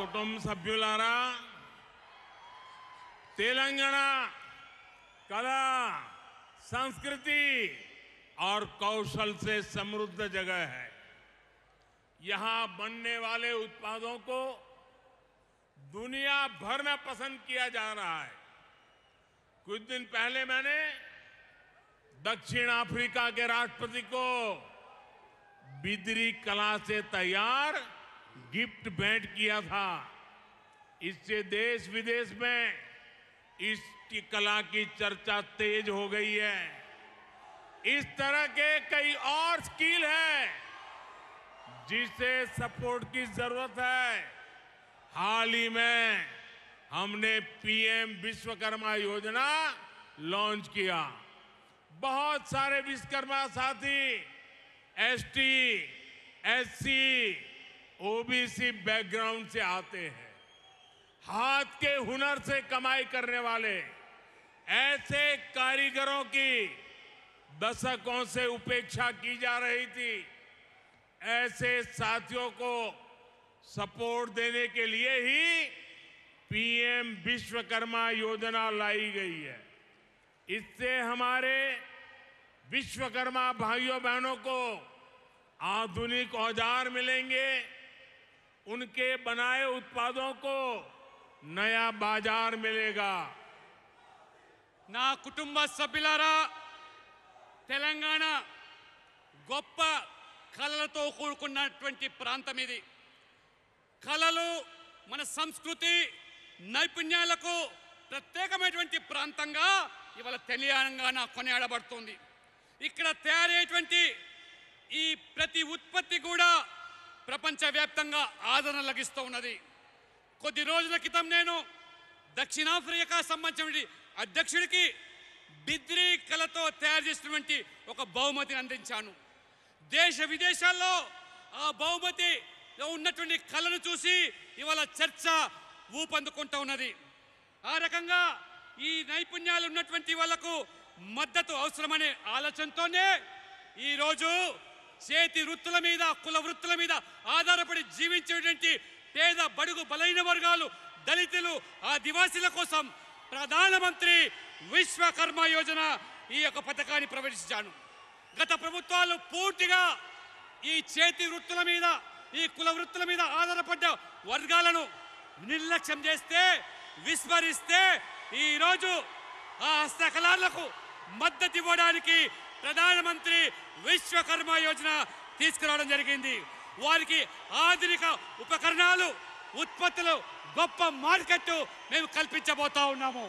कुट సభ్యులారా कला संस्कृति और कौशल से समृद्ध जगह है यहां बनने वाले उत्पादों को दुनिया भर में पसंद किया जा रहा है कुछ दिन पहले मैंने दक्षिण अफ्रीका के राष्ट्रपति को बिदरी कला से तैयार गिफ्ट भेंट किया था इससे देश विदेश में इस कला की चर्चा तेज हो गई है इस तरह के कई और स्किल है जिसे सपोर्ट की जरूरत है हाल ही में हमने पीएम विश्वकर्मा योजना लॉन्च किया बहुत सारे विश्वकर्मा साथी एसटी, एससी, ओबीसी बैकग्राउंड से आते हैं हाथ के हुनर से कमाई करने वाले ऐसे कारीगरों की दशकों से उपेक्षा की जा रही थी ऐसे साथियों को सपोर्ट देने के लिए ही पीएम विश्वकर्मा योजना लाई गई है इससे हमारे विश्वकर्मा भाइयों बहनों को आधुनिक औजार मिलेंगे उनके बनाए उत्पादों को नया बाजार मिलेगा నా కుటుంబ సభ్యులారా తెలంగాణ గొప్ప కళలతో కూడుకున్నటువంటి ప్రాంతం ఇది కళలు మన సంస్కృతి నైపుణ్యాలకు ప్రత్యేకమైనటువంటి ప్రాంతంగా ఇవాళ తెలంగాణ కొనియాడబడుతుంది ఇక్కడ తయారయ్యేటువంటి ఈ ప్రతి ఉత్పత్తి కూడా ప్రపంచవ్యాప్తంగా ఆదరణ లభిస్తూ ఉన్నది కొద్ది రోజుల క్రితం నేను దక్షిణాఫ్రికా సంబంధించిన అధ్యక్షుడికి బిద్రీ కళతో తయారు చేసినటువంటి ఒక బహుమతిని అందించాను దేశ విదేశాల్లో ఆ బహుమతి ఉన్నటువంటి కళను చూసి ఇవాళ చర్చ ఊపందుకుంటూ ఉన్నది ఆ రకంగా ఈ నైపుణ్యాలు ఉన్నటువంటి వాళ్లకు మద్దతు అవసరమనే ఆలోచనతోనే ఈరోజు చేతి వృత్తుల మీద కుల వృత్తుల మీద ఆధారపడి జీవించేటువంటి పేద బడుగు బలైన వర్గాలు దళితులు ఆదివాసీల కోసం ప్రధానమంత్రి విశ్వకర్మ యోజన ఈ యొక్క పథకాన్ని ప్రవేశించాను గత ప్రభుత్వాలు పూర్తిగా ఈ చేతి వృత్తుల మీద ఈ కుల వృత్తుల మీద ఆధారపడ్డ వర్గాలను నిర్లక్ష్యం చేస్తే విస్మరిస్తే ఈరోజు ఆ హస్తకళాలకు మద్దతు ఇవ్వడానికి ప్రధానమంత్రి విశ్వకర్మ యోజన తీసుకురావడం జరిగింది వారికి ఆధునిక ఉపకరణాలు ఉత్పత్తులు గొప్ప మార్కెట్ మేము కల్పించబోతా ఉన్నాము